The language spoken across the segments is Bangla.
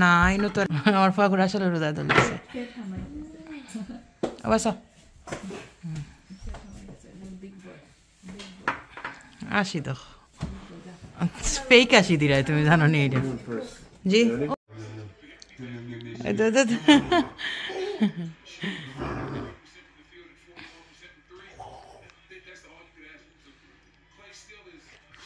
না আইনও তো আমার ফাগুর আসলে রোজা ধরেছে আবার আসি তো ফেক আসি দিরাই তুমি জানো নি এটা জি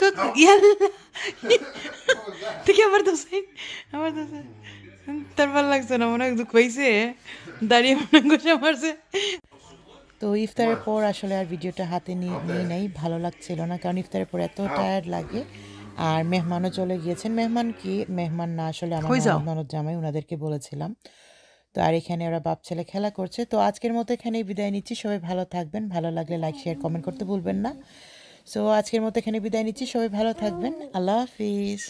Cook, আবার আবার তারপর লাগছে না মনে হয় দাঁড়িয়ে মনে মারছে তো ইফতারের পর আসলে আর ভিডিওটা হাতে নিয়ে নেই ভালো লাগছিল না কারণ ইফতারের পর এত টায়ার্ড লাগে আর মেহমানও চলে গিয়েছেন মেহমান কি মেহমান না আসলে আমার জামাই ওনাদেরকে বলেছিলাম তো আর এখানে ওরা বাপ ছেলে খেলা করছে তো আজকের মতো এখানেই বিদায় নিচ্ছি সবাই ভালো থাকবেন ভালো লাগলে লাইক শেয়ার কমেন্ট করতে ভুলবেন না সো আজকের মতো এখানে বিদায় নিচ্ছি সবাই ভালো থাকবেন আল্লাহ হাফিজ